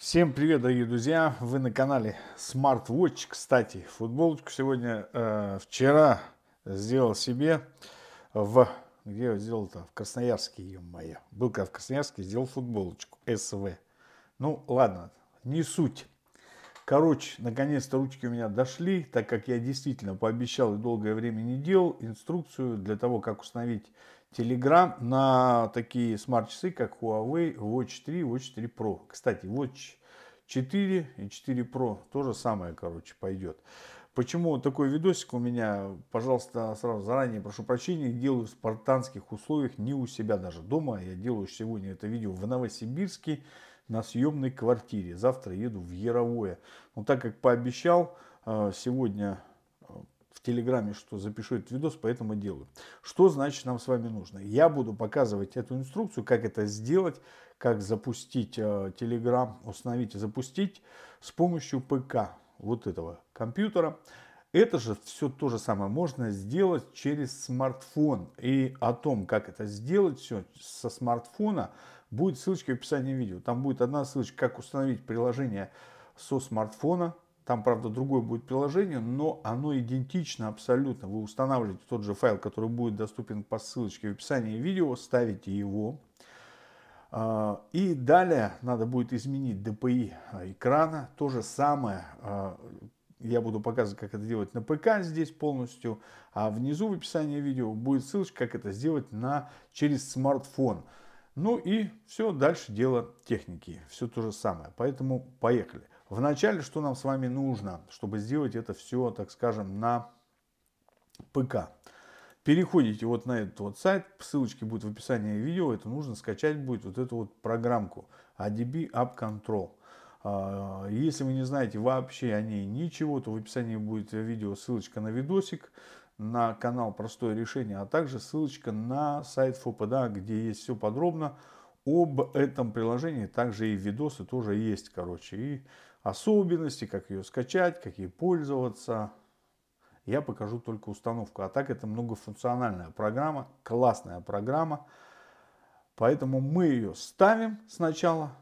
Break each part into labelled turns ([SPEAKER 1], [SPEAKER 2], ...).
[SPEAKER 1] Всем привет, дорогие друзья! Вы на канале SmartWatch. Кстати, футболочку сегодня, э, вчера сделал себе в... Где я сделал-то? В Красноярске, ее моя. Был как в Красноярске, сделал футболочку СВ. Ну, ладно, не суть. Короче, наконец-то ручки у меня дошли, так как я действительно пообещал и долгое время не делал инструкцию для того, как установить Telegram на такие смарт-часы, как Huawei Watch 3, Watch 3 Pro. Кстати, Watch 4 и 4 Pro. То же самое, короче, пойдет. Почему такой видосик у меня, пожалуйста, сразу заранее прошу прощения, делаю в спартанских условиях, не у себя даже дома. Я делаю сегодня это видео в Новосибирске на съемной квартире. Завтра еду в Яровое. Но так как пообещал, э, сегодня э, в Телеграме, что запишу этот видос, поэтому делаю. Что значит нам с вами нужно? Я буду показывать эту инструкцию, как это сделать, как запустить э, Telegram, установить и запустить с помощью ПК вот этого компьютера. Это же все то же самое можно сделать через смартфон. И о том, как это сделать все со смартфона, будет ссылочка в описании видео. Там будет одна ссылочка, как установить приложение со смартфона. Там, правда, другое будет приложение, но оно идентично абсолютно. Вы устанавливаете тот же файл, который будет доступен по ссылочке в описании видео, ставите его а, и далее надо будет изменить DPI экрана. То же самое а, я буду показывать, как это делать на ПК здесь полностью, а внизу в описании видео будет ссылочка, как это сделать на, через смартфон. Ну и все, дальше дело техники, все то же самое, поэтому поехали. Вначале, что нам с вами нужно, чтобы сделать это все, так скажем, на ПК переходите вот на этот вот сайт, ссылочки будут в описании видео, это нужно скачать будет вот эту вот программку ADB App Control. А, если вы не знаете вообще о ней ничего, то в описании будет видео ссылочка на видосик, на канал «Простое решение», а также ссылочка на сайт ФОПДА, где есть все подробно об этом приложении. Также и видосы тоже есть, короче, и особенности, как ее скачать, как ей пользоваться, я покажу только установку. А так это многофункциональная программа, классная программа. Поэтому мы ее ставим сначала,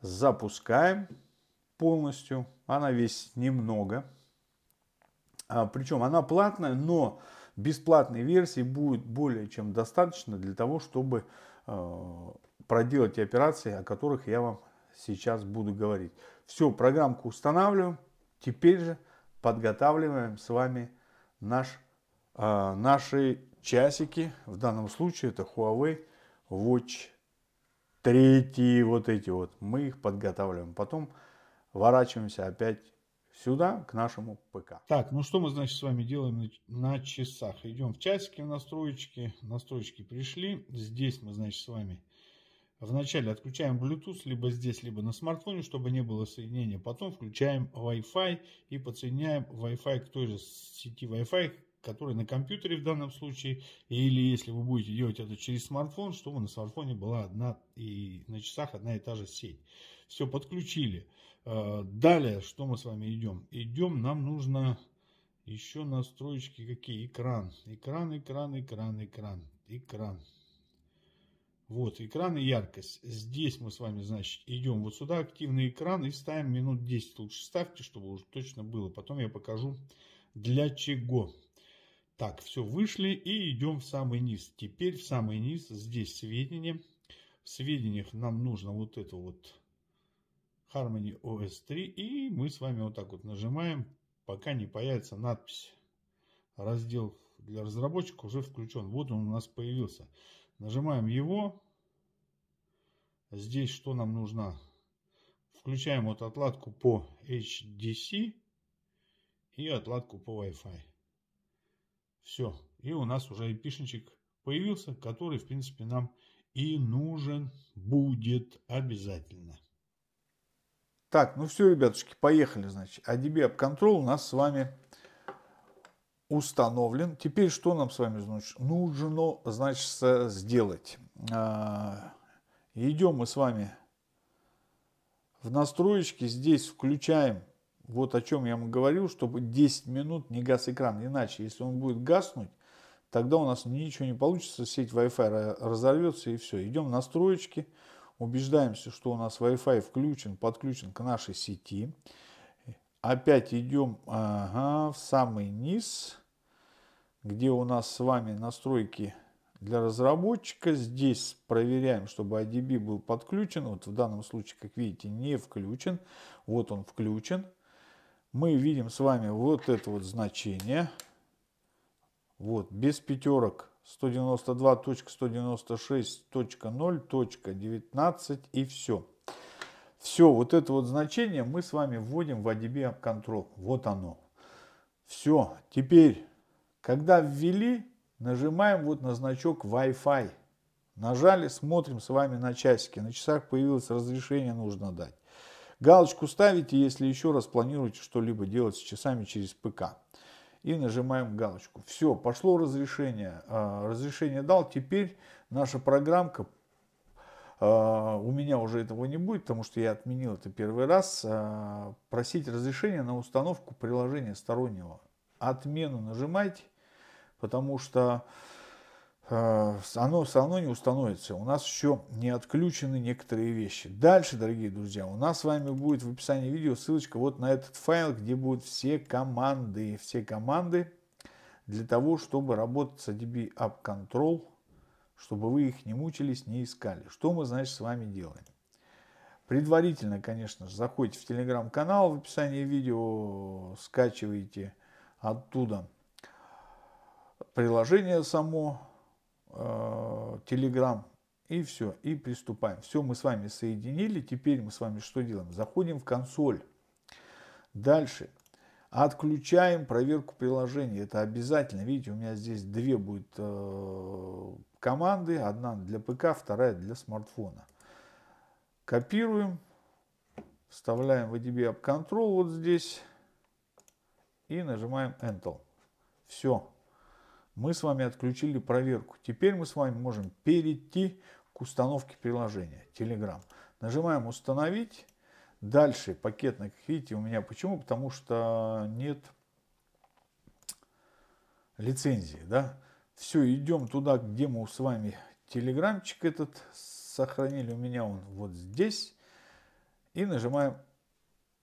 [SPEAKER 1] запускаем полностью. Она весь немного. А, причем она платная, но бесплатной версии будет более чем достаточно для того, чтобы э, проделать те операции, о которых я вам сейчас буду говорить. Все, программку устанавливаем. Теперь же подготавливаем с вами наш, э, наши часики. В данном случае это Huawei Watch 3, вот эти вот. Мы их подготавливаем. Потом ворачиваемся опять сюда, к нашему ПК. Так, ну что мы, значит, с вами делаем на, на часах? Идем в часики, в настройки. Настройки пришли. Здесь мы, значит, с вами Вначале отключаем Bluetooth либо здесь, либо на смартфоне, чтобы не было соединения. Потом включаем Wi-Fi и подсоединяем Wi-Fi к той же сети Wi-Fi, которая на компьютере в данном случае. Или если вы будете делать это через смартфон, чтобы на смартфоне была одна и на часах одна и та же сеть. Все, подключили. Э, далее, что мы с вами идем? Идем, нам нужно еще настроечки какие? Экран, экран, экран, экран, экран, экран. Вот экран и яркость. Здесь мы с вами, значит, идем вот сюда, активный экран, и ставим минут 10. Лучше ставьте, чтобы уже точно было. Потом я покажу для чего. Так, все, вышли и идем в самый низ. Теперь в самый низ здесь сведения. В сведениях нам нужно вот это вот Harmony OS 3. И мы с вами вот так вот нажимаем, пока не появится надпись. Раздел для разработчиков уже включен. Вот он у нас появился. Нажимаем его. Здесь что нам нужно? Включаем вот отладку по HDC и отладку по Wi-Fi. Все. И у нас уже IP-шечек появился, который, в принципе, нам и нужен будет обязательно. Так, ну все, ребятушки, поехали, значит. ADB а App Control у нас с вами установлен. Теперь что нам с вами значит? нужно значит, сделать? А, идем мы с вами в настроечки, здесь включаем, вот о чем я вам говорил, чтобы 10 минут не гас экран, иначе если он будет гаснуть, тогда у нас ничего не получится, сеть Wi-Fi разорвется и все. Идем в настроечки, убеждаемся, что у нас Wi-Fi включен, подключен к нашей сети. Опять идем ага, в самый низ где у нас с вами настройки для разработчика. Здесь проверяем, чтобы IDB был подключен. Вот в данном случае, как видите, не включен. Вот он включен. Мы видим с вами вот это вот значение. Вот, без пятерок 192.196.0.19 и все. Все, вот это вот значение мы с вами вводим в ADB App Control. Вот оно. Все, теперь когда ввели, нажимаем вот на значок Wi-Fi. Нажали, смотрим с вами на часики. На часах появилось разрешение, нужно дать. Галочку ставите, если еще раз планируете что-либо делать с часами через ПК. И нажимаем галочку. Все, пошло разрешение. А, разрешение дал. Теперь наша программка а, у меня уже этого не будет, потому что я отменил это первый раз, а, просить разрешения на установку приложения стороннего отмену нажимайте, потому что э, оно все равно не установится. У нас еще не отключены некоторые вещи. Дальше, дорогие друзья, у нас с вами будет в описании видео ссылочка вот на этот файл, где будут все команды. Все команды для того, чтобы работать с ADB App Control, чтобы вы их не мучились, не искали. Что мы, значит, с вами делаем? Предварительно, конечно же, заходите в телеграм-канал в описании видео, скачиваете оттуда. Приложение само, э, Telegram и все, и приступаем. Все мы с вами соединили, теперь мы с вами что делаем? Заходим в консоль. Дальше Отключаем проверку приложения. Это обязательно. Видите, у меня здесь две будет э, команды. Одна для ПК, вторая для смартфона. Копируем. Вставляем в ADB App Control вот здесь и нажимаем Enter. Все. Мы с вами отключили проверку. Теперь мы с вами можем перейти к установке приложения Telegram. Нажимаем «Установить». Дальше пакетный, как видите, у меня. Почему? Потому что нет лицензии. Да? Все, идем туда, где мы с вами телеграмчик этот сохранили. У меня он вот здесь. И нажимаем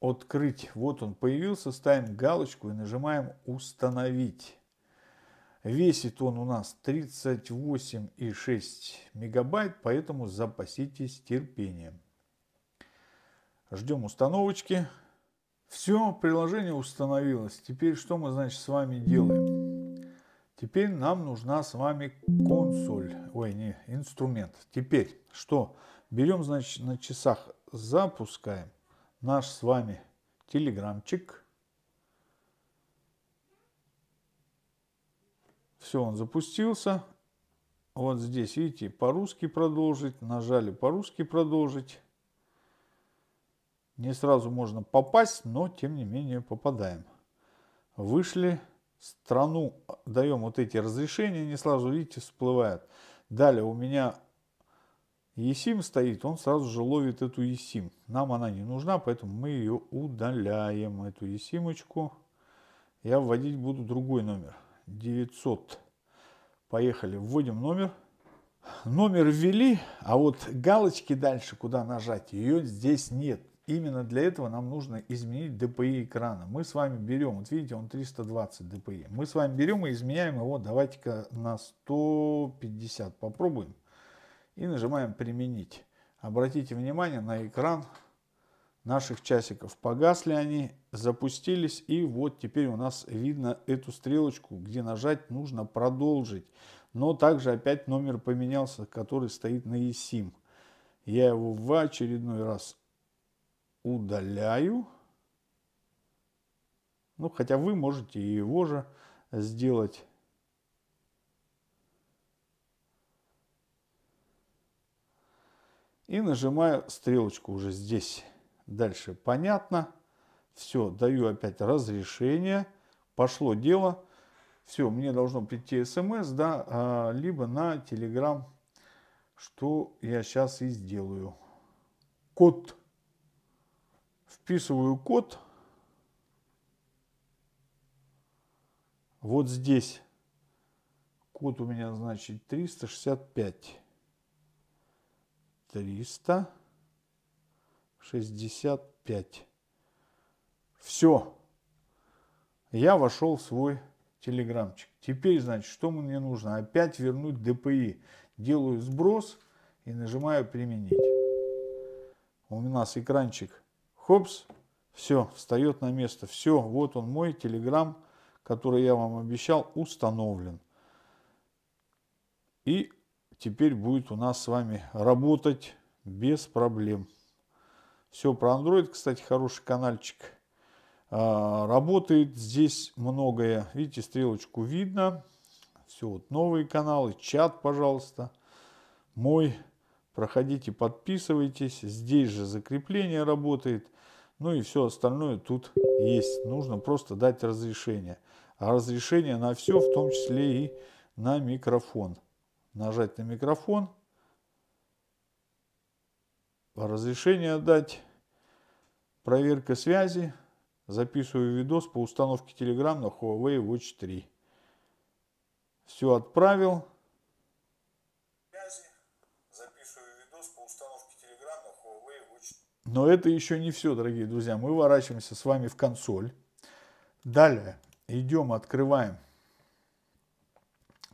[SPEAKER 1] открыть. Вот он появился, ставим галочку и нажимаем установить. Весит он у нас 38,6 мегабайт, поэтому запаситесь терпением. Ждем установочки. Все, приложение установилось. Теперь что мы, значит, с вами делаем? Теперь нам нужна с вами консоль, ой, не, инструмент. Теперь что? Берем, значит, на часах запускаем наш с вами телеграмчик. Все, он запустился. Вот здесь, видите, по-русски продолжить. Нажали по-русски продолжить. Не сразу можно попасть, но тем не менее попадаем. Вышли страну, даем вот эти разрешения, не сразу, видите, всплывают. Далее у меня Есим стоит, он сразу же ловит эту Есим. Нам она не нужна, поэтому мы ее удаляем, эту Есимочку. Я вводить буду другой номер. 900. Поехали, вводим номер. Номер ввели, а вот галочки дальше, куда нажать, ее здесь нет. Именно для этого нам нужно изменить DPI экрана. Мы с вами берем, вот видите, он 320 DPI. Мы с вами берем и изменяем его, давайте-ка на 150 попробуем и нажимаем «Применить». Обратите внимание на экран наших часиков. Погасли они, запустились, и вот теперь у нас видно эту стрелочку, где нажать нужно «Продолжить». Но также опять номер поменялся, который стоит на eSIM. Я его в очередной раз удаляю. Ну, хотя вы можете его же сделать. и нажимаю стрелочку уже здесь. Дальше понятно. Все, даю опять разрешение. Пошло дело. Все, мне должно прийти смс, да, а, либо на Telegram, что я сейчас и сделаю. Код. Вписываю код. Вот здесь. Код у меня, значит, 365 триста шестьдесят пять. Все. Я вошел в свой телеграмчик. Теперь, значит, что мне нужно? Опять вернуть ДПИ. Делаю сброс и нажимаю применить. У нас экранчик. Хопс. Все, встает на место. Все, вот он мой телеграм, который я вам обещал, установлен. И теперь будет у нас с вами работать без проблем. Все про Android, кстати, хороший каналчик. А, работает здесь многое. Видите, стрелочку видно. Все, вот новые каналы, чат, пожалуйста. Мой. Проходите, подписывайтесь. Здесь же закрепление работает. Ну и все остальное тут есть. Нужно просто дать разрешение. А разрешение на все, в том числе и на микрофон нажать на микрофон, разрешение дать, проверка связи, записываю видос по установке Telegram на Huawei Watch 3. Все отправил. Но это еще не все, дорогие друзья. Мы ворачиваемся с вами в консоль. Далее идем, открываем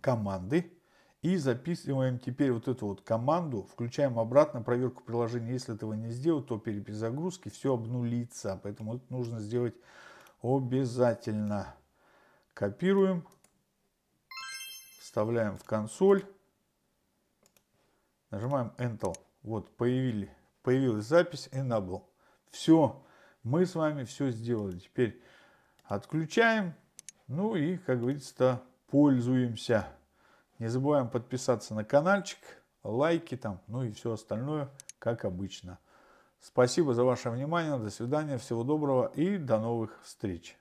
[SPEAKER 1] команды. И записываем теперь вот эту вот команду, включаем обратно проверку приложения. Если этого не сделать, то при перезагрузке все обнулится. Поэтому это нужно сделать обязательно. Копируем, вставляем в консоль, нажимаем Enter. Вот, появили, появилась запись Enable. Все, мы с вами все сделали. Теперь отключаем, ну и, как говорится, пользуемся. Не забываем подписаться на каналчик, лайки там, ну и все остальное, как обычно. Спасибо за ваше внимание, до свидания, всего доброго и до новых встреч.